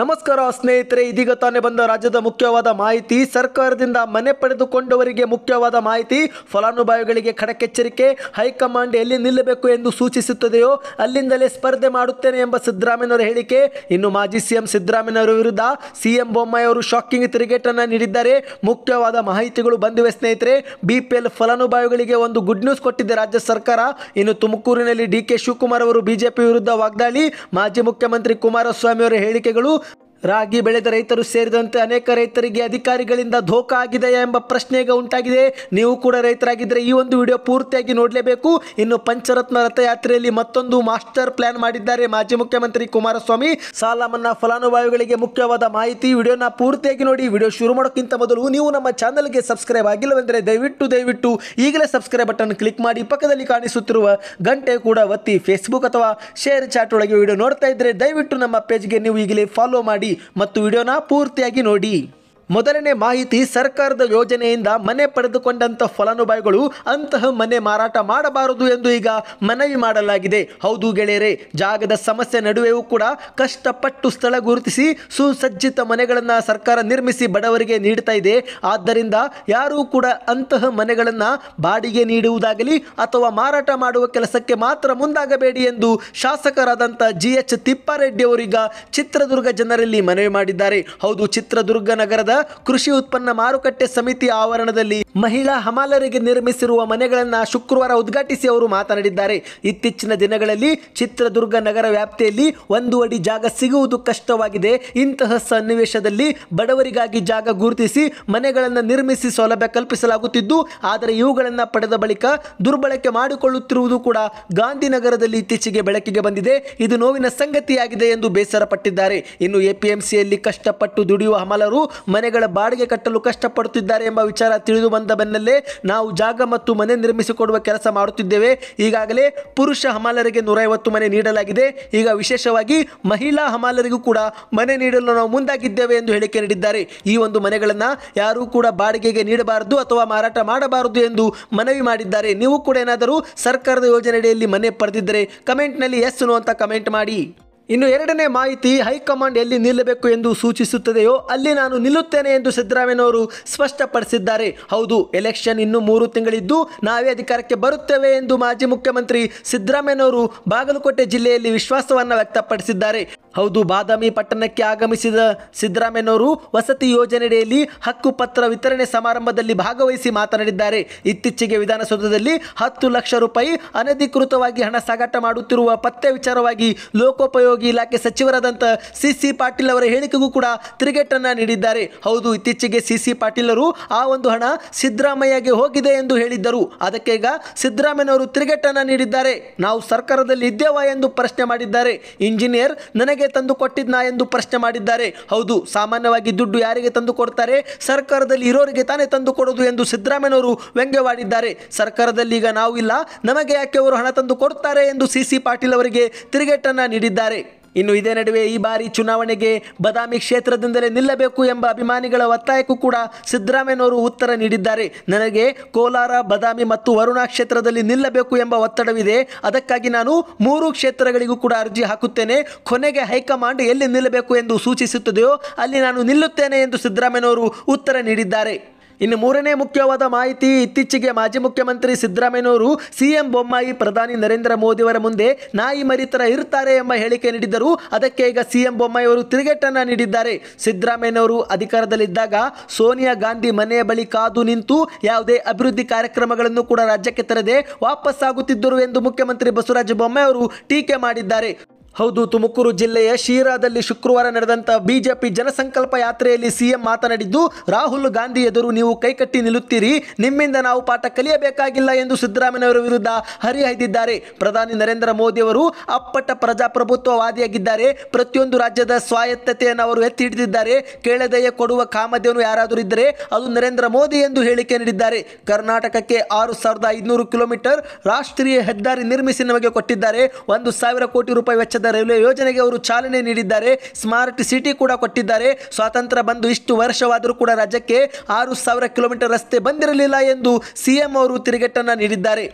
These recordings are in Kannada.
ನಮಸ್ಕಾರ ಸ್ನೇಹಿತರೆ ಇದೀಗ ತಾನೇ ಬಂದ ರಾಜ್ಯದ ಮುಖ್ಯವಾದ ಮಾಹಿತಿ ಸರ್ಕಾರದಿಂದ ಮನೆ ಪಡೆದುಕೊಂಡವರಿಗೆ ಮುಖ್ಯವಾದ ಮಾಹಿತಿ ಫಲಾನುಭವಿಗಳಿಗೆ ಖಡಕೆಚ್ಚರಿಕೆ ಹೈಕಮಾಂಡ್ ಎಲ್ಲಿ ನಿಲ್ಲಬೇಕು ಎಂದು ಸೂಚಿಸುತ್ತದೆಯೋ ಅಲ್ಲಿಂದಲೇ ಸ್ಪರ್ಧೆ ಮಾಡುತ್ತೇನೆ ಎಂಬ ಸಿದ್ದರಾಮಯ್ಯನವರ ಹೇಳಿಕೆ ಇನ್ನು ಮಾಜಿ ಸಿಎಂ ಸಿದ್ದರಾಮಯ್ಯನವರ ವಿರುದ್ಧ ಸಿಎಂ ಬೊಮ್ಮಾಯಿ ಅವರು ಶಾಕಿಂಗ್ ತಿರುಗೇಟನ್ನು ನೀಡಿದ್ದಾರೆ ಮುಖ್ಯವಾದ ಮಾಹಿತಿಗಳು ಬಂದಿವೆ ಸ್ನೇಹಿತರೆ ಬಿಪಿಎಲ್ ಫಲಾನುಭವಿಗಳಿಗೆ ಒಂದು ಗುಡ್ ನ್ಯೂಸ್ ಕೊಟ್ಟಿದೆ ರಾಜ್ಯ ಸರ್ಕಾರ ಇನ್ನು ತುಮಕೂರಿನಲ್ಲಿ ಡಿ ಕೆ ಶಿವಕುಮಾರ್ ಅವರು ಬಿಜೆಪಿ ವಿರುದ್ಧ ವಾಗ್ದಾಳಿ ಮಾಜಿ ಮುಖ್ಯಮಂತ್ರಿ ಕುಮಾರಸ್ವಾಮಿ ಅವರ ಹೇಳಿಕೆಗಳು ರಾಗಿ ಬೆಳೆದ ರೈತರು ಸೇರಿದಂತೆ ಅನೇಕ ರೈತರಿಗೆ ಅಧಿಕಾರಿಗಳಿಂದ ಧೋಕ ಆಗಿದೆಯಾ ಎಂಬ ಪ್ರಶ್ನೆ ಈಗ ಉಂಟಾಗಿದೆ ನೀವು ಕೂಡ ರೈತರಾಗಿದ್ದರೆ ಈ ಒಂದು ವಿಡಿಯೋ ಪೂರ್ತಿಯಾಗಿ ನೋಡಲೇಬೇಕು ಇನ್ನು ಪಂಚರತ್ನ ರಥಯಾತ್ರೆಯಲ್ಲಿ ಮತ್ತೊಂದು ಮಾಸ್ಟರ್ ಪ್ಲಾನ್ ಮಾಡಿದ್ದಾರೆ ಮಾಜಿ ಮುಖ್ಯಮಂತ್ರಿ ಕುಮಾರಸ್ವಾಮಿ ಸಾಲ ಮನ್ನಾ ಫಲಾನುಭವಿಗಳಿಗೆ ಮುಖ್ಯವಾದ ಮಾಹಿತಿ ವಿಡಿಯೋನ ಪೂರ್ತಿಯಾಗಿ ನೋಡಿ ವಿಡಿಯೋ ಶುರು ಮಾಡೋಕ್ಕಿಂತ ಮೊದಲು ನೀವು ನಮ್ಮ ಚಾನಲ್ಗೆ ಸಬ್ಸ್ಕ್ರೈಬ್ ಆಗಿಲ್ಲವೆಂದರೆ ದಯವಿಟ್ಟು ದಯವಿಟ್ಟು ಈಗಲೇ ಸಬ್ಸ್ಕ್ರೈಬ್ ಬಟನ್ ಕ್ಲಿಕ್ ಮಾಡಿ ಪಕ್ಕದಲ್ಲಿ ಕಾಣಿಸುತ್ತಿರುವ ಗಂಟೆ ಕೂಡ ಒತ್ತಿ ಫೇಸ್ಬುಕ್ ಅಥವಾ ಶೇರ್ ಚಾಟ್ ಒಳಗೆ ವಿಡಿಯೋ ನೋಡ್ತಾ ಇದ್ದರೆ ದಯವಿಟ್ಟು ನಮ್ಮ ಪೇಜ್ಗೆ ನೀವು ಈಗಲೇ ಫಾಲೋ ಮಾಡಿ ಮತ್ತು ವಿಡಿಯೋನ ಪೂರ್ತಿಯಾಗಿ ನೋಡಿ ಮೊದಲನೇ ಮಾಹಿತಿ ಸರ್ಕಾರದ ಯೋಜನೆಯಿಂದ ಮನೆ ಪಡೆದುಕೊಂಡಂತಹ ಫಲಾನುಭವಿಗಳು ಅಂತಹ ಮನೆ ಮಾರಾಟ ಮಾಡಬಾರದು ಎಂದು ಈಗ ಮನವಿ ಮಾಡಲಾಗಿದೆ ಹೌದು ಗೆಳೆಯರೆ ಜಾಗದ ಸಮಸ್ಯೆ ನಡುವೆಯೂ ಕೂಡ ಕಷ್ಟಪಟ್ಟು ಸ್ಥಳ ಗುರುತಿಸಿ ಸುಸಜ್ಜಿತ ಮನೆಗಳನ್ನು ಸರ್ಕಾರ ನಿರ್ಮಿಸಿ ಬಡವರಿಗೆ ನೀಡ್ತಾ ಇದೆ ಆದ್ದರಿಂದ ಯಾರೂ ಕೂಡ ಅಂತಹ ಮನೆಗಳನ್ನು ಬಾಡಿಗೆ ನೀಡುವುದಾಗಲಿ ಅಥವಾ ಮಾರಾಟ ಮಾಡುವ ಕೆಲಸಕ್ಕೆ ಮಾತ್ರ ಮುಂದಾಗಬೇಡಿ ಎಂದು ಶಾಸಕರಾದಂಥ ಜಿ ಎಚ್ ತಿಪ್ಪಾರೆಡ್ಡಿ ಅವರೀಗ ಚಿತ್ರದುರ್ಗ ಜನರಲ್ಲಿ ಮನವಿ ಮಾಡಿದ್ದಾರೆ ಹೌದು ಚಿತ್ರದುರ್ಗ ನಗರದ ಕೃಷಿ ಉತ್ಪನ್ನ ಮಾರುಕಟ್ಟೆ ಸಮಿತಿ ಆವರಣದಲ್ಲಿ ಮಹಿಳಾ ಹಮಾಲರಿಗೆ ನಿರ್ಮಿಸಿರುವ ಮನೆಗಳನ್ನು ಶುಕ್ರವಾರ ಉದ್ಘಾಟಿಸಿ ಅವರು ಮಾತನಾಡಿದ್ದಾರೆ ಇತ್ತೀಚಿನ ದಿನಗಳಲ್ಲಿ ಚಿತ್ರದುರ್ಗ ನಗರ ವ್ಯಾಪ್ತಿಯಲ್ಲಿ ಒಂದು ಅಡಿ ಜಾಗ ಸಿಗುವುದು ಕಷ್ಟವಾಗಿದೆ ಇಂತಹ ಸನ್ನಿವೇಶದಲ್ಲಿ ಬಡವರಿಗಾಗಿ ಜಾಗ ಗುರುತಿಸಿ ಮನೆಗಳನ್ನು ನಿರ್ಮಿಸಿ ಸೌಲಭ್ಯ ಕಲ್ಪಿಸಲಾಗುತ್ತಿದ್ದು ಆದರೆ ಇವುಗಳನ್ನು ಪಡೆದ ಬಳಿಕ ದುರ್ಬಳಕೆ ಮಾಡಿಕೊಳ್ಳುತ್ತಿರುವುದು ಕೂಡ ಗಾಂಧಿನಗರದಲ್ಲಿ ಇತ್ತೀಚೆಗೆ ಬೆಳಕಿಗೆ ಬಂದಿದೆ ಇದು ನೋವಿನ ಸಂಗತಿಯಾಗಿದೆ ಎಂದು ಬೇಸರ ಪಟ್ಟಿದ್ದಾರೆ ಇನ್ನು ಎಪಿಎಂಸಿಯಲ್ಲಿ ಕಷ್ಟಪಟ್ಟು ದುಡಿಯುವ ಹಮಾಲರು ಮನೆ ಮನೆಗಳ ಬಾಡಿಗೆ ಕಟ್ಟಲು ಕಷ್ಟಪಡುತ್ತಿದ್ದಾರೆ ಎಂಬ ವಿಚಾರ ತಿಳಿದು ಬಂದ ಬೆನ್ನಲ್ಲೇ ನಾವು ಜಾಗ ಮತ್ತು ಮನೆ ನಿರ್ಮಿಸಿಕೊಡುವ ಕೆಲಸ ಮಾಡುತ್ತಿದ್ದೇವೆ ಈಗಾಗಲೇ ಪುರುಷ ಹಮಾಲರಿಗೆ ನೂರೈವತ್ತು ಮನೆ ನೀಡಲಾಗಿದೆ ಈಗ ವಿಶೇಷವಾಗಿ ಮಹಿಳಾ ಹಮಾಲರಿಗೂ ಕೂಡ ಮನೆ ನೀಡಲು ನಾವು ಮುಂದಾಗಿದ್ದೇವೆ ಎಂದು ಹೇಳಿಕೆ ನೀಡಿದ್ದಾರೆ ಈ ಒಂದು ಮನೆಗಳನ್ನು ಯಾರೂ ಕೂಡ ಬಾಡಿಗೆಗೆ ನೀಡಬಾರದು ಅಥವಾ ಮಾರಾಟ ಮಾಡಬಾರದು ಎಂದು ಮನವಿ ಮಾಡಿದ್ದಾರೆ ನೀವು ಕೂಡ ಏನಾದರೂ ಸರ್ಕಾರದ ಯೋಜನೆಯಡಿಯಲ್ಲಿ ಮನೆ ಪಡೆದಿದ್ದರೆ ಕಮೆಂಟ್ನಲ್ಲಿ ಎಸ್ ಅಂತ ಕಮೆಂಟ್ ಮಾಡಿ ಇನ್ನು ಎರಡನೇ ಮಾಹಿತಿ ಹೈಕಮಾಂಡ್ ಎಲ್ಲಿ ನಿಲ್ಲಬೇಕು ಎಂದು ಸೂಚಿಸುತ್ತದೆಯೋ ಅಲ್ಲಿ ನಾನು ನಿಲ್ಲುತ್ತೇನೆ ಎಂದು ಸಿದ್ದರಾಮಯ್ಯವರು ಸ್ಪಷ್ಟಪಡಿಸಿದ್ದಾರೆ ಹೌದು ಎಲೆಕ್ಷನ್ ಇನ್ನು ಮೂರು ತಿಂಗಳಿದ್ದು ನಾವೇ ಅಧಿಕಾರಕ್ಕೆ ಬರುತ್ತೇವೆ ಎಂದು ಮಾಜಿ ಮುಖ್ಯಮಂತ್ರಿ ಸಿದ್ದರಾಮೇನವರು ಬಾಗಲಕೋಟೆ ಜಿಲ್ಲೆಯಲ್ಲಿ ವಿಶ್ವಾಸವನ್ನು ವ್ಯಕ್ತಪಡಿಸಿದ್ದಾರೆ ಹೌದು ಬಾದಾಮಿ ಪಟ್ಟಣಕ್ಕೆ ಆಗಮಿಸಿದ ಸಿದ್ದರಾಮಯ್ಯವರು ವಸತಿ ಯೋಜನೆಯಡಿಯಲ್ಲಿ ಹಕ್ಕುಪತ್ರ ವಿತರಣೆ ಸಮಾರಂಭದಲ್ಲಿ ಭಾಗವಹಿಸಿ ಮಾತನಾಡಿದ್ದಾರೆ ಇತ್ತೀಚೆಗೆ ವಿಧಾನಸೌಧದಲ್ಲಿ ಹತ್ತು ಲಕ್ಷ ರೂಪಾಯಿ ಅನಧಿಕೃತವಾಗಿ ಹಣ ಸಾಗಾಟ ಮಾಡುತ್ತಿರುವ ಪತ್ತೆ ವಿಚಾರವಾಗಿ ಲೋಕೋಪಯೋಗ ಉದ್ಯೋಗಿ ಇಲಾಖೆ ಸಚಿವರಾದಂಥ ಸಿ ಸಿ ಪಾಟೀಲ್ ಅವರ ಹೇಳಿಕೆಗೂ ಕೂಡ ತಿರುಗೇಟನ್ನು ನೀಡಿದ್ದಾರೆ ಹೌದು ಇತ್ತೀಚೆಗೆ ಸಿ ಸಿ ಪಾಟೀಲರು ಆ ಒಂದು ಹಣ ಸಿದ್ದರಾಮಯ್ಯಗೆ ಹೋಗಿದೆ ಎಂದು ಹೇಳಿದ್ದರು ಅದಕ್ಕೆ ಈಗ ಸಿದ್ದರಾಮಯ್ಯನವರು ತಿರುಗೇಟನ್ನು ನೀಡಿದ್ದಾರೆ ನಾವು ಸರ್ಕಾರದಲ್ಲಿ ಇದ್ದೇವಾ ಎಂದು ಪ್ರಶ್ನೆ ಮಾಡಿದ್ದಾರೆ ಇಂಜಿನಿಯರ್ ನನಗೆ ತಂದು ಕೊಟ್ಟಿದ್ನಾ ಎಂದು ಪ್ರಶ್ನೆ ಮಾಡಿದ್ದಾರೆ ಹೌದು ಸಾಮಾನ್ಯವಾಗಿ ದುಡ್ಡು ಯಾರಿಗೆ ತಂದು ಕೊಡ್ತಾರೆ ಸರ್ಕಾರದಲ್ಲಿ ಇರೋರಿಗೆ ತಾನೇ ತಂದು ಕೊಡೋದು ಎಂದು ಸಿದ್ದರಾಮಯ್ಯನವರು ವ್ಯಂಗ್ಯವಾಡಿದ್ದಾರೆ ಸರ್ಕಾರದಲ್ಲಿ ಈಗ ನಾವು ಇಲ್ಲ ನಮಗೆ ಯಾಕೆ ಅವರು ಹಣ ತಂದು ಕೊಡ್ತಾರೆ ಎಂದು ಸಿ ಸಿ ಪಾಟೀಲ್ ಅವರಿಗೆ ತಿರುಗೇಟನ್ನು ನೀಡಿದ್ದಾರೆ ಇನ್ನು ಇದೇ ನಡುವೆ ಈ ಬಾರಿ ಚುನಾವಣೆಗೆ ಬದಾಮಿ ಕ್ಷೇತ್ರದಿಂದಲೇ ನಿಲ್ಲಬೇಕು ಎಂಬ ಅಭಿಮಾನಿಗಳ ಒತ್ತಾಯಕ್ಕೂ ಕೂಡ ಸಿದ್ದರಾಮಯ್ಯನವರು ಉತ್ತರ ನೀಡಿದ್ದಾರೆ ನನಗೆ ಕೋಲಾರ ಬದಾಮಿ ಮತ್ತು ವರುಣಾ ಕ್ಷೇತ್ರದಲ್ಲಿ ನಿಲ್ಲಬೇಕು ಎಂಬ ಒತ್ತಡವಿದೆ ಅದಕ್ಕಾಗಿ ನಾನು ಮೂರು ಕ್ಷೇತ್ರಗಳಿಗೂ ಕೂಡ ಅರ್ಜಿ ಹಾಕುತ್ತೇನೆ ಕೊನೆಗೆ ಹೈಕಮಾಂಡ್ ಎಲ್ಲಿ ನಿಲ್ಲಬೇಕು ಎಂದು ಸೂಚಿಸುತ್ತದೆಯೋ ಅಲ್ಲಿ ನಾನು ನಿಲ್ಲುತ್ತೇನೆ ಎಂದು ಸಿದ್ದರಾಮಯ್ಯನವರು ಉತ್ತರ ನೀಡಿದ್ದಾರೆ ಇನ್ನು ಮೂರನೇ ಮುಖ್ಯವಾದ ಮಾಹಿತಿ ಇತ್ತೀಚೆಗೆ ಮಾಜಿ ಮುಖ್ಯಮಂತ್ರಿ ಸಿದ್ದರಾಮಯ್ಯನವರು ಸಿಎಂ ಬೊಮ್ಮಾಯಿ ಪ್ರಧಾನಿ ನರೇಂದ್ರ ಮೋದಿಯವರ ಮುಂದೆ ನಾಯಿ ಮರಿತರ ಇರ್ತಾರೆ ಎಂಬ ಹೇಳಿಕೆ ನೀಡಿದ್ದರು ಅದಕ್ಕೆ ಈಗ ಸಿಎಂ ಬೊಮ್ಮಾಯಿ ಅವರು ತಿರುಗೇಟನ್ನು ನೀಡಿದ್ದಾರೆ ಸಿದ್ದರಾಮಯ್ಯನವರು ಅಧಿಕಾರದಲ್ಲಿದ್ದಾಗ ಸೋನಿಯಾ ಗಾಂಧಿ ಮನೆಯ ಬಳಿ ಕಾದು ನಿಂತು ಯಾವುದೇ ಅಭಿವೃದ್ಧಿ ಕಾರ್ಯಕ್ರಮಗಳನ್ನು ಕೂಡ ರಾಜ್ಯಕ್ಕೆ ತರದೆ ವಾಪಸ್ಸಾಗುತ್ತಿದ್ದರು ಎಂದು ಮುಖ್ಯಮಂತ್ರಿ ಬಸವರಾಜ ಬೊಮ್ಮಾಯಿ ಅವರು ಟೀಕೆ ಮಾಡಿದ್ದಾರೆ ಹೌದು ತುಮಕೂರು ಜಿಲ್ಲೆಯ ಶಿರಾದಲ್ಲಿ ಶುಕ್ರವಾರ ನಡೆದಂತಹ ಬಿಜೆಪಿ ಜನಸಂಕಲ್ಪ ಯಾತ್ರೆಯಲ್ಲಿ ಸಿಎಂ ಮಾತನಾಡಿದ್ದು ರಾಹುಲ್ ಗಾಂಧಿ ಎದುರು ನೀವು ಕೈಕಟ್ಟಿ ನಿಲ್ಲುತ್ತೀರಿ ನಿಮ್ಮಿಂದ ನಾವು ಪಾಠ ಕಲಿಯಬೇಕಾಗಿಲ್ಲ ಎಂದು ಸಿದ್ದರಾಮಯ್ಯವರ ವಿರುದ್ಧ ಹರಿಹಾಯ್ದಿದ್ದಾರೆ ಪ್ರಧಾನಿ ನರೇಂದ್ರ ಮೋದಿ ಅವರು ಅಪ್ಪಟ ಪ್ರಜಾಪ್ರಭುತ್ವವಾದಿಯಾಗಿದ್ದಾರೆ ಪ್ರತಿಯೊಂದು ರಾಜ್ಯದ ಸ್ವಾಯತ್ತತೆಯನ್ನು ಅವರು ಎತ್ತಿ ಹಿಡಿದಿದ್ದಾರೆ ಕೇಳದೆಯೇ ಕೊಡುವ ಕಾಮಧೇನು ಯಾರಾದರೂ ಇದ್ದರೆ ಅದು ನರೇಂದ್ರ ಮೋದಿ ಎಂದು ಹೇಳಿಕೆ ನೀಡಿದ್ದಾರೆ ಕರ್ನಾಟಕಕ್ಕೆ ಆರು ಸಾವಿರದ ಐದುನೂರು ಕಿಲೋಮೀಟರ್ ರಾಷ್ಟ್ರೀಯ ಹೆದ್ದಾರಿ ನಿರ್ಮಿಸಿ ನಮಗೆ ಕೊಟ್ಟಿದ್ದಾರೆ ಒಂದು ಸಾವಿರ ಕೋಟಿ ರೂಪಾಯಿ ವೆಚ್ಚದ ರೈಲ್ವೆ ಯೋಜನೆಗೆ ಅವರು ಚಾಲನೆ ನೀಡಿದ್ದಾರೆ ಸ್ಮಾರ್ಟ್ ಸಿಟಿ ಕೂಡ ಕೊಟ್ಟಿದ್ದಾರೆ ಸ್ವಾತಂತ್ರ್ಯ ಬಂದು ಇಷ್ಟು ವರ್ಷವಾದರೂ ಕೂಡ ರಾಜ್ಯಕ್ಕೆ ಆರು ಸಾವಿರ ಕಿಲೋಮೀಟರ್ ರಸ್ತೆ ಬಂದಿರಲಿಲ್ಲ ಎಂದು ಸಿಎಂ ಅವರು ತಿರುಗೇಟನ್ನು ನೀಡಿದ್ದಾರೆ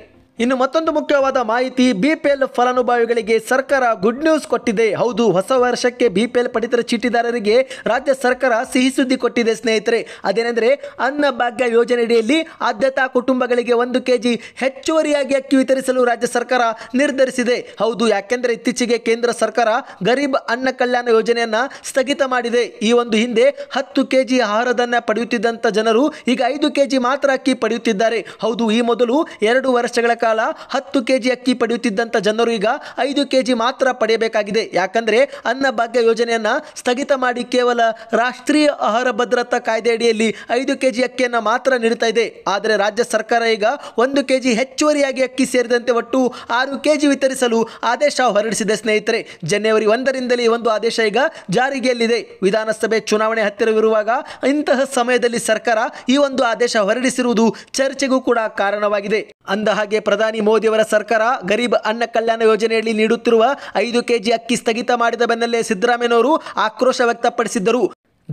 ಇನ್ನು ಮತ್ತೊಂದು ಮುಖ್ಯವಾದ ಮಾಹಿತಿ ಬಿಪಿಎಲ್ ಫಲಾನುಭವಿಗಳಿಗೆ ಸರ್ಕಾರ ಗುಡ್ ನ್ಯೂಸ್ ಕೊಟ್ಟಿದೆ ಹೌದು ಹೊಸ ವರ್ಷಕ್ಕೆ ಬಿಪಿಎಲ್ ಪಡಿತರ ಚೀಟಿದಾರರಿಗೆ ರಾಜ್ಯ ಸರ್ಕಾರ ಸಿಹಿ ಸುದ್ದಿ ಕೊಟ್ಟಿದೆ ಸ್ನೇಹಿತರೆ ಅದೇನೆಂದರೆ ಅನ್ನಭಾಗ್ಯ ಯೋಜನೆಯಡಿಯಲ್ಲಿ ಆದ್ಯತಾ ಕುಟುಂಬಗಳಿಗೆ ಒಂದು ಕೆಜಿ ಹೆಚ್ಚುವರಿಯಾಗಿ ಅಕ್ಕಿ ವಿತರಿಸಲು ರಾಜ್ಯ ಸರ್ಕಾರ ನಿರ್ಧರಿಸಿದೆ ಹೌದು ಯಾಕೆಂದರೆ ಇತ್ತೀಚೆಗೆ ಕೇಂದ್ರ ಸರ್ಕಾರ ಗರೀಬ್ ಅನ್ನ ಕಲ್ಯಾಣ ಯೋಜನೆಯನ್ನು ಸ್ಥಗಿತ ಮಾಡಿದೆ ಈ ಒಂದು ಹಿಂದೆ ಹತ್ತು ಕೆಜಿ ಆಹಾರದನ್ನ ಪಡೆಯುತ್ತಿದ್ದಂಥ ಜನರು ಈಗ ಐದು ಕೆಜಿ ಮಾತ್ರ ಅಕ್ಕಿ ಪಡೆಯುತ್ತಿದ್ದಾರೆ ಹೌದು ಈ ಮೊದಲು ಎರಡು ವರ್ಷಗಳ ಕಾಲ ಕಾಲ ಹತ್ತು ಕೆ ಜಿ ಅಕ್ಕಿ ಪಡೆಯುತ್ತಿದ್ದಂಥ ಜನರು ಈಗ ಐದು ಕೆ ಜಿ ಮಾತ್ರ ಪಡೆಯಬೇಕಾಗಿದೆ ಯಾಕಂದರೆ ಅನ್ನಭಾಗ್ಯ ಯೋಜನೆಯನ್ನು ಸ್ಥಗಿತ ಮಾಡಿ ಕೇವಲ ರಾಷ್ಟ್ರೀಯ ಆಹಾರ ಭದ್ರತಾ ಕಾಯ್ದೆಯಡಿಯಲ್ಲಿ ಐದು ಕೆ ಜಿ ಅಕ್ಕಿಯನ್ನು ಮಾತ್ರ ನೀಡ್ತಾ ಇದೆ ಆದರೆ ರಾಜ್ಯ ಸರ್ಕಾರ ಈಗ ಒಂದು ಕೆ ಹೆಚ್ಚುವರಿಯಾಗಿ ಅಕ್ಕಿ ಸೇರಿದಂತೆ ಒಟ್ಟು ಆರು ಕೆ ವಿತರಿಸಲು ಆದೇಶ ಹೊರಡಿಸಿದೆ ಸ್ನೇಹಿತರೆ ಜನವರಿ ಒಂದರಿಂದಲೇ ಒಂದು ಆದೇಶ ಈಗ ಜಾರಿಗೆಯಲ್ಲಿದೆ ವಿಧಾನಸಭೆ ಚುನಾವಣೆ ಹತ್ತಿರವಿರುವಾಗ ಇಂತಹ ಸಮಯದಲ್ಲಿ ಸರ್ಕಾರ ಈ ಒಂದು ಆದೇಶ ಹೊರಡಿಸಿರುವುದು ಚರ್ಚೆಗೂ ಕೂಡ ಕಾರಣವಾಗಿದೆ ಅಂದ ಹಾಗೆ ಪ್ರಧಾನಿ ಮೋದಿಯವರ ಸರ್ಕಾರ ಗರೀಬ್ ಅನ್ನ ಕಲ್ಯಾಣ ಯೋಜನೆಯಲ್ಲಿ ನೀಡುತ್ತಿರುವ ಐದು ಕೆಜಿ ಅಕ್ಕಿ ಸ್ಥಗಿತ ಮಾಡಿದ ಬೆನ್ನಲ್ಲೇ ಸಿದ್ದರಾಮಯ್ಯನವರು ಆಕ್ರೋಶ ವ್ಯಕ್ತಪಡಿಸಿದ್ದರು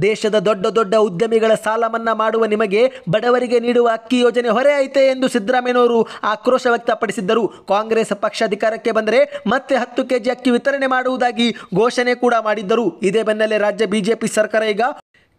ದೇಶದ ದೊಡ್ಡ ದೊಡ್ಡ ಉದ್ಯಮಿಗಳ ಸಾಲ ಮನ್ನಾ ಮಾಡುವ ನಿಮಗೆ ಬಡವರಿಗೆ ನೀಡುವ ಅಕ್ಕಿ ಯೋಜನೆ ಹೊರೆ ಐತೆ ಎಂದು ಸಿದ್ದರಾಮಯ್ಯನವರು ಆಕ್ರೋಶ ವ್ಯಕ್ತಪಡಿಸಿದ್ದರು ಕಾಂಗ್ರೆಸ್ ಪಕ್ಷ ಅಧಿಕಾರಕ್ಕೆ ಬಂದರೆ ಮತ್ತೆ ಹತ್ತು ಕೆಜಿ ಅಕ್ಕಿ ವಿತರಣೆ ಮಾಡುವುದಾಗಿ ಘೋಷಣೆ ಕೂಡ ಮಾಡಿದ್ದರು ಇದೇ ಬೆನ್ನಲ್ಲೇ ರಾಜ್ಯ ಬಿಜೆಪಿ ಸರ್ಕಾರ ಈಗ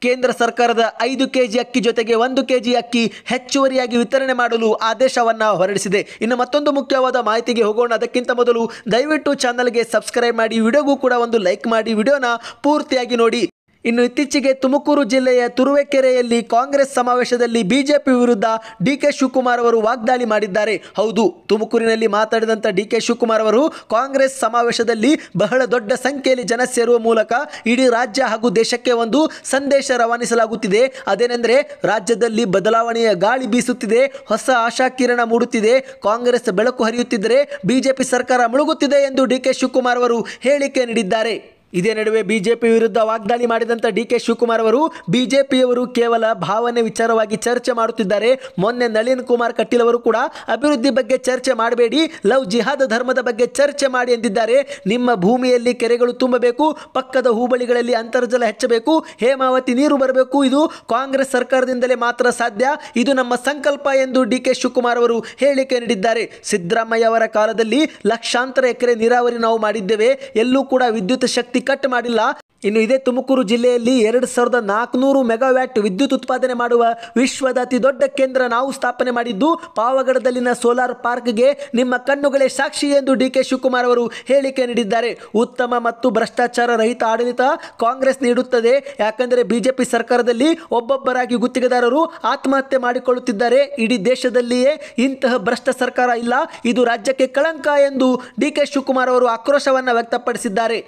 ಕೇಂದ್ರ ಸರ್ಕಾರದ ಐದು ಕೆಜಿ ಅಕ್ಕಿ ಜೊತೆಗೆ ಒಂದು ಕೆಜಿ ಅಕ್ಕಿ ಹೆಚ್ಚುವರಿಯಾಗಿ ವಿತರಣೆ ಮಾಡಲು ಆದೇಶವನ್ನು ಹೊರಡಿಸಿದೆ ಇನ್ನು ಮತ್ತೊಂದು ಮುಖ್ಯವಾದ ಮಾಹಿತಿಗೆ ಹೋಗೋಣ ಅದಕ್ಕಿಂತ ಮೊದಲು ದಯವಿಟ್ಟು ಚಾನಲ್ಗೆ ಸಬ್ಸ್ಕ್ರೈಬ್ ಮಾಡಿ ವಿಡಿಯೋಗೂ ಕೂಡ ಒಂದು ಲೈಕ್ ಮಾಡಿ ವಿಡಿಯೋನ ಪೂರ್ತಿಯಾಗಿ ನೋಡಿ ಇನ್ನು ಇತ್ತೀಚೆಗೆ ತುಮಕೂರು ಜಿಲ್ಲೆಯ ತುರುವೇಕೆರೆಯಲ್ಲಿ ಕಾಂಗ್ರೆಸ್ ಸಮಾವೇಶದಲ್ಲಿ ಬಿಜೆಪಿ ವಿರುದ್ಧ ಡಿ ಕೆ ಶಿವಕುಮಾರ್ ಅವರು ವಾಗ್ದಾಳಿ ಮಾಡಿದ್ದಾರೆ ಹೌದು ತುಮಕೂರಿನಲ್ಲಿ ಮಾತಾಡಿದಂಥ ಡಿ ಕೆ ಶಿವಕುಮಾರ್ ಅವರು ಕಾಂಗ್ರೆಸ್ ಸಮಾವೇಶದಲ್ಲಿ ಬಹಳ ದೊಡ್ಡ ಸಂಖ್ಯೆಯಲ್ಲಿ ಜನ ಸೇರುವ ಮೂಲಕ ಇಡೀ ರಾಜ್ಯ ಹಾಗೂ ದೇಶಕ್ಕೆ ಒಂದು ಸಂದೇಶ ರವಾನಿಸಲಾಗುತ್ತಿದೆ ಅದೇನೆಂದರೆ ರಾಜ್ಯದಲ್ಲಿ ಬದಲಾವಣೆಯ ಗಾಳಿ ಬೀಸುತ್ತಿದೆ ಹೊಸ ಆಶಾಕಿರಣ ಮೂಡುತ್ತಿದೆ ಕಾಂಗ್ರೆಸ್ ಬೆಳಕು ಹರಿಯುತ್ತಿದ್ದರೆ ಬಿಜೆಪಿ ಸರ್ಕಾರ ಮುಳುಗುತ್ತಿದೆ ಎಂದು ಡಿ ಕೆ ಶಿವಕುಮಾರ್ ಅವರು ಹೇಳಿಕೆ ನೀಡಿದ್ದಾರೆ ಇದೇ ನಡುವೆ ಬಿಜೆಪಿ ವಿರುದ್ಧ ವಾಗ್ದಾಳಿ ಮಾಡಿದಂತ ಡಿ ಕೆ ಶಿವಕುಮಾರ್ ಅವರು ಬಿಜೆಪಿಯವರು ಕೇವಲ ಭಾವನೆ ವಿಚಾರವಾಗಿ ಚರ್ಚೆ ಮಾಡುತ್ತಿದ್ದಾರೆ ಮೊನ್ನೆ ನಳಿನ್ ಕುಮಾರ್ ಕಟೀಲ್ ಅವರು ಕೂಡ ಅಭಿವೃದ್ಧಿ ಬಗ್ಗೆ ಚರ್ಚೆ ಮಾಡಬೇಡಿ ಲವ್ ಜಿಹಾದ್ ಧರ್ಮದ ಬಗ್ಗೆ ಚರ್ಚೆ ಮಾಡಿ ಎಂದಿದ್ದಾರೆ ನಿಮ್ಮ ಭೂಮಿಯಲ್ಲಿ ಕೆರೆಗಳು ತುಂಬಬೇಕು ಪಕ್ಕದ ಹೂಬಳಿಗಳಲ್ಲಿ ಅಂತರ್ಜಲ ಹೆಚ್ಚಬೇಕು ಹೇಮಾವತಿ ನೀರು ಬರಬೇಕು ಇದು ಕಾಂಗ್ರೆಸ್ ಸರ್ಕಾರದಿಂದಲೇ ಮಾತ್ರ ಸಾಧ್ಯ ಇದು ನಮ್ಮ ಸಂಕಲ್ಪ ಎಂದು ಡಿ ಕೆ ಶಿವಕುಮಾರ್ ಅವರು ಹೇಳಿಕೆ ನೀಡಿದ್ದಾರೆ ಸಿದ್ದರಾಮಯ್ಯ ಅವರ ಕಾಲದಲ್ಲಿ ಲಕ್ಷಾಂತರ ಎಕರೆ ನೀರಾವರಿ ನಾವು ಮಾಡಿದ್ದೇವೆ ಎಲ್ಲೂ ಕೂಡ ವಿದ್ಯುತ್ ಶಕ್ತಿ ಕಟ್ ಮಾಡಿಲ್ಲ ಇನ್ನು ಇದೇ ತುಮಕೂರು ಜಿಲ್ಲೆಯಲ್ಲಿ ಎರಡು ಸಾವಿರದ ನಾಲ್ಕುನೂರು ಮೆಗಾವ್ಯಾಟ್ ವಿದ್ಯುತ್ ಉತ್ಪಾದನೆ ಮಾಡುವ ವಿಶ್ವದ ಅತಿ ದೊಡ್ಡ ಕೇಂದ್ರ ನಾವು ಸ್ಥಾಪನೆ ಮಾಡಿದ್ದು ಪಾವಗಡದಲ್ಲಿನ ಸೋಲಾರ್ ಪಾರ್ಕ್ಗೆ ನಿಮ್ಮ ಕಣ್ಣುಗಳೇ ಸಾಕ್ಷಿ ಎಂದು ಡಿ ಕೆ ಶಿವಕುಮಾರ್ ಅವರು ಹೇಳಿಕೆ ನೀಡಿದ್ದಾರೆ ಉತ್ತಮ ಮತ್ತು ಭ್ರಷ್ಟಾಚಾರ ರಹಿತ ಆಡಳಿತ ಕಾಂಗ್ರೆಸ್ ನೀಡುತ್ತದೆ ಯಾಕೆಂದರೆ ಬಿಜೆಪಿ ಸರ್ಕಾರದಲ್ಲಿ ಒಬ್ಬೊಬ್ಬರಾಗಿ ಗುತ್ತಿಗೆದಾರರು ಆತ್ಮಹತ್ಯೆ ಮಾಡಿಕೊಳ್ಳುತ್ತಿದ್ದಾರೆ ಇಡೀ ದೇಶದಲ್ಲಿಯೇ ಇಂತಹ ಭ್ರಷ್ಟ ಸರ್ಕಾರ ಇಲ್ಲ ಇದು ರಾಜ್ಯಕ್ಕೆ ಕಳಂಕ ಎಂದು ಡಿ ಕೆ ಶಿವಕುಮಾರ್ ಅವರು ಆಕ್ರೋಶವನ್ನು ವ್ಯಕ್ತಪಡಿಸಿದ್ದಾರೆ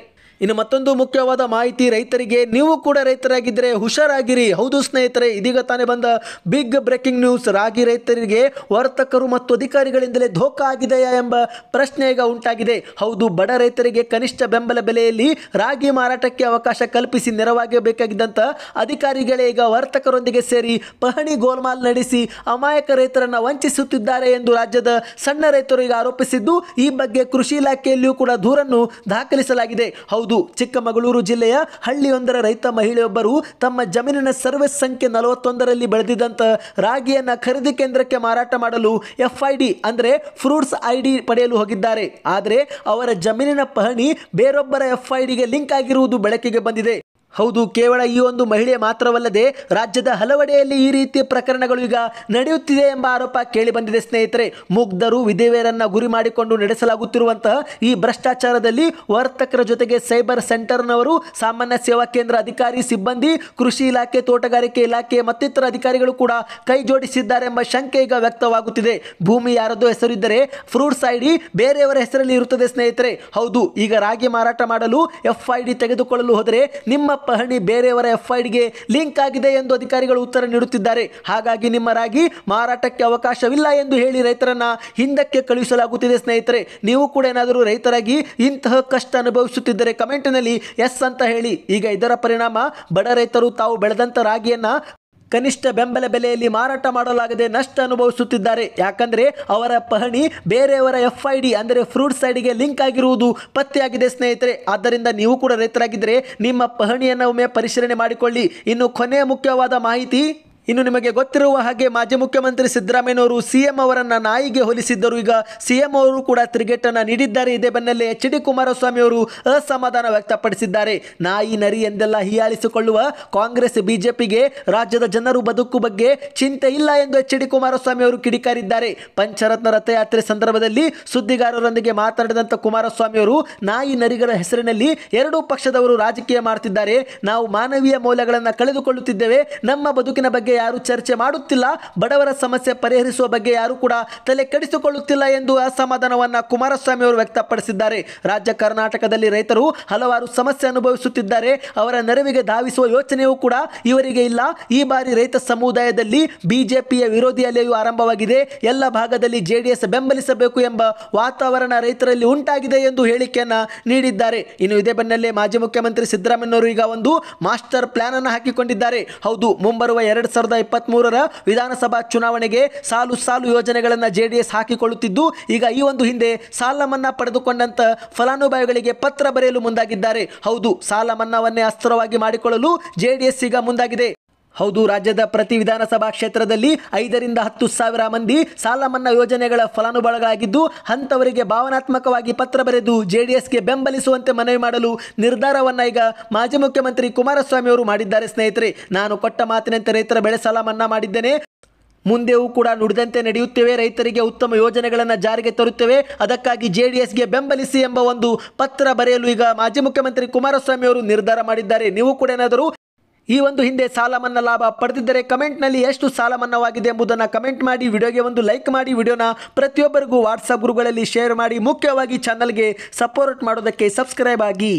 ಇನ್ನು ಮತ್ತೊಂದು ಮುಖ್ಯವಾದ ಮಾಹಿತಿ ರೈತರಿಗೆ ನೀವು ಕೂಡ ರೈತರಾಗಿದ್ದರೆ ಹುಷಾರಾಗಿರಿ ಹೌದು ಸ್ನೇಹಿತರೆ ಇದೀಗ ತಾನೇ ಬಂದ ಬಿಗ್ ಬ್ರೇಕಿಂಗ್ ನ್ಯೂಸ್ ರಾಗಿ ರೈತರಿಗೆ ವರ್ತಕರು ಮತ್ತು ಅಧಿಕಾರಿಗಳಿಂದಲೇ ಧೋಕ ಆಗಿದೆಯಾ ಎಂಬ ಪ್ರಶ್ನೆ ಈಗ ಉಂಟಾಗಿದೆ ಹೌದು ಬಡ ರೈತರಿಗೆ ಕನಿಷ್ಠ ಬೆಂಬಲ ಬೆಲೆಯಲ್ಲಿ ರಾಗಿ ಮಾರಾಟಕ್ಕೆ ಅವಕಾಶ ಕಲ್ಪಿಸಿ ನೆರವಾಗಬೇಕಾಗಿದ್ದಂಥ ಅಧಿಕಾರಿಗಳೇ ಈಗ ವರ್ತಕರೊಂದಿಗೆ ಸೇರಿ ಪಹಣಿ ಗೋಲ್ಮಾಲ್ ನಡೆಸಿ ಅಮಾಯಕ ರೈತರನ್ನು ವಂಚಿಸುತ್ತಿದ್ದಾರೆ ಎಂದು ರಾಜ್ಯದ ಸಣ್ಣ ರೈತರು ಈಗ ಆರೋಪಿಸಿದ್ದು ಈ ಬಗ್ಗೆ ಕೃಷಿ ಇಲಾಖೆಯಲ್ಲಿಯೂ ಕೂಡ ದೂರನ್ನು ದಾಖಲಿಸಲಾಗಿದೆ ಹೌದು ಹೌದು ಚಿಕ್ಕಮಗಳೂರು ಜಿಲ್ಲೆಯ ಹಳ್ಳಿಯೊಂದರ ರೈತ ಮಹಿಳೆಯೊಬ್ಬರು ತಮ್ಮ ಜಮೀನಿನ ಸರ್ವಿಸ್ ಸಂಖ್ಯೆ ನಲವತ್ತೊಂದರಲ್ಲಿ ಬೆಳೆದಿದ್ದಂಥ ರಾಗಿಯನ್ನು ಖರೀದಿ ಕೇಂದ್ರಕ್ಕೆ ಮಾರಾಟ ಮಾಡಲು ಎಫ್ ಐ ಡಿ ಅಂದರೆ ಫ್ರೂಟ್ಸ್ ಐ ಡಿ ಪಡೆಯಲು ಹೋಗಿದ್ದಾರೆ ಆದರೆ ಅವರ ಜಮೀನಿನ ಪಹಣಿ ಬೇರೊಬ್ಬರ ಎಫ್ ಐ ಡಿಗೆ ಲಿಂಕ್ ಆಗಿರುವುದು ಬೆಳಕಿಗೆ ಬಂದಿದೆ ಹೌದು ಕೇವಲ ಈ ಒಂದು ಮಹಿಳೆ ಮಾತ್ರವಲ್ಲದೆ ರಾಜ್ಯದ ಹಲವೆಡೆಯಲ್ಲಿ ಈ ರೀತಿಯ ಪ್ರಕರಣಗಳು ಈಗ ನಡೆಯುತ್ತಿದೆ ಎಂಬ ಆರೋಪ ಕೇಳಿ ಬಂದಿದೆ ಸ್ನೇಹಿತರೆ ಮುಗ್ಧರು ವಿಧೇವೆಯರನ್ನ ಗುರಿ ಮಾಡಿಕೊಂಡು ನಡೆಸಲಾಗುತ್ತಿರುವಂತಹ ಈ ಭ್ರಷ್ಟಾಚಾರದಲ್ಲಿ ವರ್ತಕರ ಜೊತೆಗೆ ಸೈಬರ್ ಸೆಂಟರ್ನವರು ಸಾಮಾನ್ಯ ಸೇವಾ ಕೇಂದ್ರ ಅಧಿಕಾರಿ ಸಿಬ್ಬಂದಿ ಕೃಷಿ ಇಲಾಖೆ ತೋಟಗಾರಿಕೆ ಇಲಾಖೆ ಮತ್ತಿತರ ಅಧಿಕಾರಿಗಳು ಕೂಡ ಕೈ ಜೋಡಿಸಿದ್ದಾರೆ ಎಂಬ ಶಂಕೆ ಈಗ ವ್ಯಕ್ತವಾಗುತ್ತಿದೆ ಭೂಮಿ ಯಾರದೋ ಹೆಸರಿದ್ದರೆ ಫ್ರೂಟ್ಸ್ ಐಡಿ ಬೇರೆಯವರ ಹೆಸರಲ್ಲಿ ಇರುತ್ತದೆ ಸ್ನೇಹಿತರೆ ಹೌದು ಈಗ ರಾಗಿ ಮಾರಾಟ ಮಾಡಲು ಎಫ್ ಐ ಡಿ ತೆಗೆದುಕೊಳ್ಳಲು ಹೋದರೆ ನಿಮ್ಮ ಪಹಣಿ ಬೇರೆಯವರ ಎಫ್ಐಡಿಗೆ ಲಿಂಕ್ ಆಗಿದೆ ಎಂದು ಅಧಿಕಾರಿಗಳು ಉತ್ತರ ನೀಡುತ್ತಿದ್ದಾರೆ ಹಾಗಾಗಿ ನಿಮ್ಮ ರಾಗಿ ಮಾರಾಟಕ್ಕೆ ಅವಕಾಶವಿಲ್ಲ ಎಂದು ಹೇಳಿ ರೈತರನ್ನ ಹಿಂದಕ್ಕೆ ಕಳುಹಿಸಲಾಗುತ್ತಿದೆ ಸ್ನೇಹಿತರೆ ನೀವು ಕೂಡ ಏನಾದರೂ ರೈತರಾಗಿ ಇಂತಹ ಕಷ್ಟ ಅನುಭವಿಸುತ್ತಿದ್ದರೆ ಕಮೆಂಟ್ನಲ್ಲಿ ಎಸ್ ಅಂತ ಹೇಳಿ ಈಗ ಇದರ ಪರಿಣಾಮ ಬಡ ರೈತರು ತಾವು ಬೆಳೆದಂತ ರಾಗಿಯನ್ನ ಕನಿಷ್ಠ ಬೆಂಬಲ ಬೆಲೆಯಲ್ಲಿ ಮಾರಾಟ ಮಾಡಲಾಗದೆ ನಷ್ಟ ಅನುಭವಿಸುತ್ತಿದ್ದಾರೆ ಯಾಕಂದರೆ ಅವರ ಪಹಣಿ ಬೇರೆಯವರ ಎಫ್ ಐ ಡಿ ಅಂದರೆ ಫ್ರೂಟ್ ಸೈಡ್ಗೆ ಲಿಂಕ್ ಆಗಿರುವುದು ಪತ್ತೆಯಾಗಿದೆ ಸ್ನೇಹಿತರೆ ಆದ್ದರಿಂದ ನೀವು ಕೂಡ ರೈತರಾಗಿದ್ದರೆ ನಿಮ್ಮ ಪಹಣಿಯನ್ನು ಒಮ್ಮೆ ಪರಿಶೀಲನೆ ಮಾಡಿಕೊಳ್ಳಿ ಇನ್ನು ಕೊನೆಯ ಮುಖ್ಯವಾದ ಮಾಹಿತಿ ಇನ್ನು ನಿಮಗೆ ಗೊತ್ತಿರುವ ಹಾಗೆ ಮಾಜಿ ಮುಖ್ಯಮಂತ್ರಿ ಸಿದ್ದರಾಮಯ್ಯನವರು ಸಿಎಂ ಅವರನ್ನ ನಾಯಿಗೆ ಹೋಲಿಸಿದ್ದರು ಈಗ ಸಿಎಂ ಅವರು ಕೂಡ ತಿರುಗೇಟನ್ನು ನೀಡಿದ್ದಾರೆ ಇದೇ ಬೆನ್ನಲ್ಲೇ ಎಚ್ ಡಿ ಕುಮಾರಸ್ವಾಮಿ ಅವರು ಅಸಮಾಧಾನ ವ್ಯಕ್ತಪಡಿಸಿದ್ದಾರೆ ನಾಯಿ ನರಿ ಎಂದೆಲ್ಲ ಹೀಯಾಳಿಸಿಕೊಳ್ಳುವ ಕಾಂಗ್ರೆಸ್ ಬಿಜೆಪಿಗೆ ರಾಜ್ಯದ ಜನರು ಬದುಕು ಬಗ್ಗೆ ಚಿಂತೆ ಇಲ್ಲ ಎಂದು ಎಚ್ ಡಿ ಕುಮಾರಸ್ವಾಮಿ ಅವರು ಕಿಡಿಕಾರಿದ್ದಾರೆ ಪಂಚರತ್ನ ರಥಯಾತ್ರೆ ಸಂದರ್ಭದಲ್ಲಿ ಸುದ್ದಿಗಾರರೊಂದಿಗೆ ಮಾತನಾಡಿದಂಥ ಕುಮಾರಸ್ವಾಮಿ ಅವರು ನಾಯಿ ನರಿಗಳ ಹೆಸರಿನಲ್ಲಿ ಎರಡೂ ಪಕ್ಷದವರು ರಾಜಕೀಯ ಮಾಡುತ್ತಿದ್ದಾರೆ ನಾವು ಮಾನವೀಯ ಮೌಲ್ಯಗಳನ್ನು ಕಳೆದುಕೊಳ್ಳುತ್ತಿದ್ದೇವೆ ನಮ್ಮ ಬದುಕಿನ ಬಗ್ಗೆ ಬಗ್ಗೆ ಯಾರು ಚರ್ಚೆ ಮಾಡುತ್ತಿಲ್ಲ ಬಡವರ ಸಮಸ್ಯೆ ಪರಿಹರಿಸುವ ಬಗ್ಗೆ ಯಾರು ಕೂಡ ತಲೆ ಕೆಡಿಸಿಕೊಳ್ಳುತ್ತಿಲ್ಲ ಎಂದು ಅಸಮಾಧಾನವನ್ನು ಕುಮಾರಸ್ವಾಮಿ ಅವರು ವ್ಯಕ್ತಪಡಿಸಿದ್ದಾರೆ ರಾಜ್ಯ ಕರ್ನಾಟಕದಲ್ಲಿ ರೈತರು ಹಲವಾರು ಸಮಸ್ಯೆ ಅನುಭವಿಸುತ್ತಿದ್ದಾರೆ ಅವರ ನೆರವಿಗೆ ಧಾವಿಸುವ ಯೋಚನೆಯೂ ಕೂಡ ಇವರಿಗೆ ಇಲ್ಲ ಈ ಬಾರಿ ರೈತ ಸಮುದಾಯದಲ್ಲಿ ಬಿಜೆಪಿಯ ವಿರೋಧಿ ಅಲೆಯೂ ಆರಂಭವಾಗಿದೆ ಎಲ್ಲ ಭಾಗದಲ್ಲಿ ಜೆಡಿಎಸ್ ಬೆಂಬಲಿಸಬೇಕು ಎಂಬ ವಾತಾವರಣ ರೈತರಲ್ಲಿ ಉಂಟಾಗಿದೆ ಎಂದು ಹೇಳಿಕೆಯನ್ನು ನೀಡಿದ್ದಾರೆ ಇನ್ನು ಇದೇ ಬೆನ್ನಲ್ಲೇ ಮಾಜಿ ಮುಖ್ಯಮಂತ್ರಿ ಸಿದ್ದರಾಮಯ್ಯವರು ಈಗ ಒಂದು ಮಾಸ್ಟರ್ ಪ್ಲಾನ್ ಅನ್ನು ಹಾಕಿಕೊಂಡಿದ್ದಾರೆ ಹೌದು ಮುಂಬರುವ ಎರಡು ಸಾವಿರದ ಇಪ್ಪತ್ತ್ಮೂರರ ವಿಧಾನಸಭಾ ಚುನಾವಣೆಗೆ ಸಾಲು ಸಾಲು ಯೋಜನೆಗಳನ್ನು ಜೆಡಿಎಸ್ ಹಾಕಿಕೊಳ್ಳುತ್ತಿದ್ದು ಈಗ ಈ ಒಂದು ಹಿಂದೆ ಸಾಲ ಮನ್ನಾ ಪಡೆದುಕೊಂಡಂತ ಫಲಾನುಭವಿಗಳಿಗೆ ಪತ್ರ ಬರೆಯಲು ಮುಂದಾಗಿದ್ದಾರೆ ಹೌದು ಸಾಲ ಮನ್ನಾವನ್ನೇ ಅಸ್ತ್ರವಾಗಿ ಮಾಡಿಕೊಳ್ಳಲು ಜೆಡಿಎಸ್ ಈಗ ಮುಂದಾಗಿದೆ ಹೌದು ರಾಜ್ಯದ ಪ್ರತಿ ವಿಧಾನಸಭಾ ಕ್ಷೇತ್ರದಲ್ಲಿ ಐದರಿಂದ ಹತ್ತು ಸಾವಿರ ಮಂದಿ ಸಾಲ ಮನ್ನಾ ಯೋಜನೆಗಳ ಫಲಾನುಭವಿಗಳಾಗಿದ್ದು ಅಂತವರಿಗೆ ಭಾವನಾತ್ಮಕವಾಗಿ ಪತ್ರ ಬರೆದು ಜೆಡಿಎಸ್ಗೆ ಬೆಂಬಲಿಸುವಂತೆ ಮನವಿ ಮಾಡಲು ನಿರ್ಧಾರವನ್ನ ಈಗ ಮಾಜಿ ಮುಖ್ಯಮಂತ್ರಿ ಕುಮಾರಸ್ವಾಮಿ ಅವರು ಮಾಡಿದ್ದಾರೆ ಸ್ನೇಹಿತರೆ ನಾನು ಕೊಟ್ಟ ಮಾತಿನಂತೆ ರೈತರ ಬೆಳೆ ಸಾಲ ಮನ್ನಾ ಮಾಡಿದ್ದೇನೆ ಮುಂದೆಯೂ ಕೂಡ ನುಡಿದಂತೆ ನಡೆಯುತ್ತೇವೆ ರೈತರಿಗೆ ಉತ್ತಮ ಯೋಜನೆಗಳನ್ನು ಜಾರಿಗೆ ತರುತ್ತೇವೆ ಅದಕ್ಕಾಗಿ ಜೆ ಡಿ ಎಸ್ಗೆ ಬೆಂಬಲಿಸಿ ಎಂಬ ಒಂದು ಪತ್ರ ಬರೆಯಲು ಈಗ ಮಾಜಿ ಮುಖ್ಯಮಂತ್ರಿ ಕುಮಾರಸ್ವಾಮಿ ಅವರು ನಿರ್ಧಾರ ಮಾಡಿದ್ದಾರೆ ನೀವು ಕೂಡ ಏನಾದರೂ ಈ ಒಂದು ಹಿಂದೆ ಸಾಲ ಮನ್ನಾ ಲಾಭ ಪಡೆದಿದ್ದರೆ ಕಮೆಂಟ್ನಲ್ಲಿ ಎಷ್ಟು ಸಾಲ ಮನ್ನಾವಾಗಿದೆ ಎಂಬುದನ್ನು ಕಮೆಂಟ್ ಮಾಡಿ ವಿಡಿಯೋಗೆ ಒಂದು ಲೈಕ್ ಮಾಡಿ ವಿಡಿಯೋನ ಪ್ರತಿಯೊಬ್ಬರಿಗೂ ವಾಟ್ಸಪ್ ಗ್ರೂಪ್ಗಳಲ್ಲಿ ಶೇರ್ ಮಾಡಿ ಮುಖ್ಯವಾಗಿ ಚಾನಲ್ಗೆ ಸಪೋರ್ಟ್ ಮಾಡೋದಕ್ಕೆ ಸಬ್ಸ್ಕ್ರೈಬ್ ಆಗಿ